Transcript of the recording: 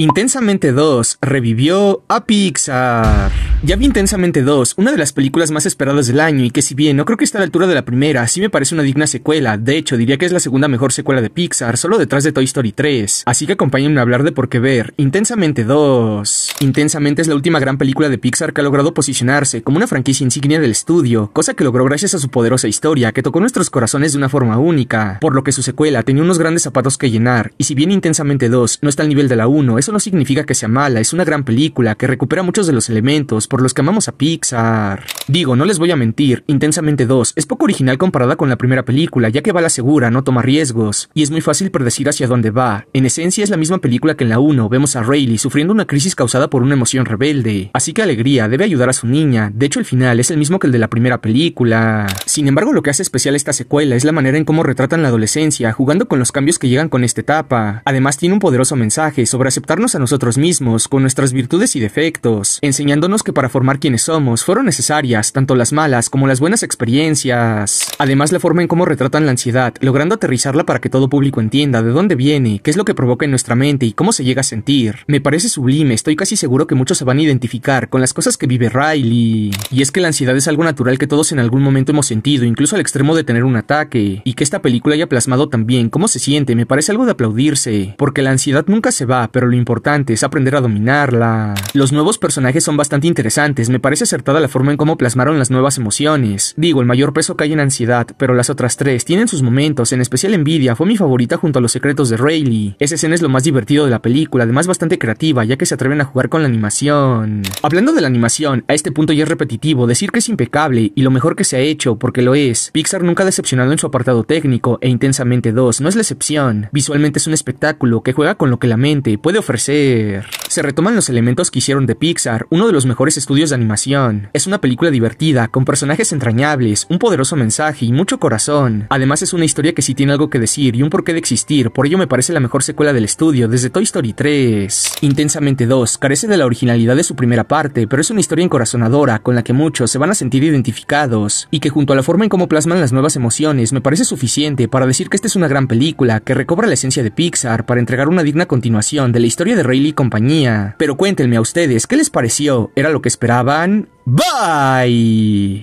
Intensamente 2 revivió a Pixar. Ya vi Intensamente 2, una de las películas más esperadas del año y que si bien no creo que esté a la altura de la primera, sí me parece una digna secuela, de hecho diría que es la segunda mejor secuela de Pixar, solo detrás de Toy Story 3, así que acompáñenme a hablar de por qué ver Intensamente 2. Intensamente es la última gran película de Pixar que ha logrado posicionarse como una franquicia insignia del estudio, cosa que logró gracias a su poderosa historia que tocó nuestros corazones de una forma única, por lo que su secuela tenía unos grandes zapatos que llenar, y si bien Intensamente 2 no está al nivel de la 1, eso no significa que sea mala, es una gran película que recupera muchos de los elementos, por los que amamos a Pixar. Digo, no les voy a mentir, Intensamente 2 es poco original comparada con la primera película, ya que va a la segura, no toma riesgos, y es muy fácil predecir hacia dónde va. En esencia es la misma película que en la 1, vemos a Rayleigh sufriendo una crisis causada por una emoción rebelde. Así que Alegría debe ayudar a su niña, de hecho el final es el mismo que el de la primera película. Sin embargo, lo que hace especial esta secuela es la manera en cómo retratan la adolescencia, jugando con los cambios que llegan con esta etapa. Además tiene un poderoso mensaje sobre aceptarnos a nosotros mismos, con nuestras virtudes y defectos, enseñándonos que para formar quienes somos fueron necesarias, tanto las malas como las buenas experiencias. Además, la forma en cómo retratan la ansiedad, logrando aterrizarla para que todo público entienda de dónde viene, qué es lo que provoca en nuestra mente y cómo se llega a sentir. Me parece sublime, estoy casi seguro que muchos se van a identificar con las cosas que vive Riley. Y es que la ansiedad es algo natural que todos en algún momento hemos sentido, incluso al extremo de tener un ataque. Y que esta película haya plasmado también cómo se siente, me parece algo de aplaudirse. Porque la ansiedad nunca se va, pero lo importante es aprender a dominarla. Los nuevos personajes son bastante interesantes antes, Me parece acertada la forma en cómo plasmaron las nuevas emociones. Digo, el mayor peso cae en ansiedad, pero las otras tres tienen sus momentos, en especial envidia, fue mi favorita junto a los secretos de Rayleigh. Esa escena es lo más divertido de la película, además bastante creativa, ya que se atreven a jugar con la animación. Hablando de la animación, a este punto ya es repetitivo, decir que es impecable y lo mejor que se ha hecho, porque lo es. Pixar nunca ha decepcionado en su apartado técnico e intensamente 2, no es la excepción. Visualmente es un espectáculo que juega con lo que la mente puede ofrecer. Se retoman los elementos que hicieron de Pixar uno de los mejores estudios de animación. Es una película divertida, con personajes entrañables, un poderoso mensaje y mucho corazón. Además es una historia que sí tiene algo que decir y un porqué de existir, por ello me parece la mejor secuela del estudio desde Toy Story 3. Intensamente 2 carece de la originalidad de su primera parte, pero es una historia encorazonadora con la que muchos se van a sentir identificados, y que junto a la forma en cómo plasman las nuevas emociones me parece suficiente para decir que esta es una gran película que recobra la esencia de Pixar para entregar una digna continuación de la historia de Rayleigh y compañía pero cuéntenme a ustedes, ¿qué les pareció? ¿Era lo que esperaban? Bye.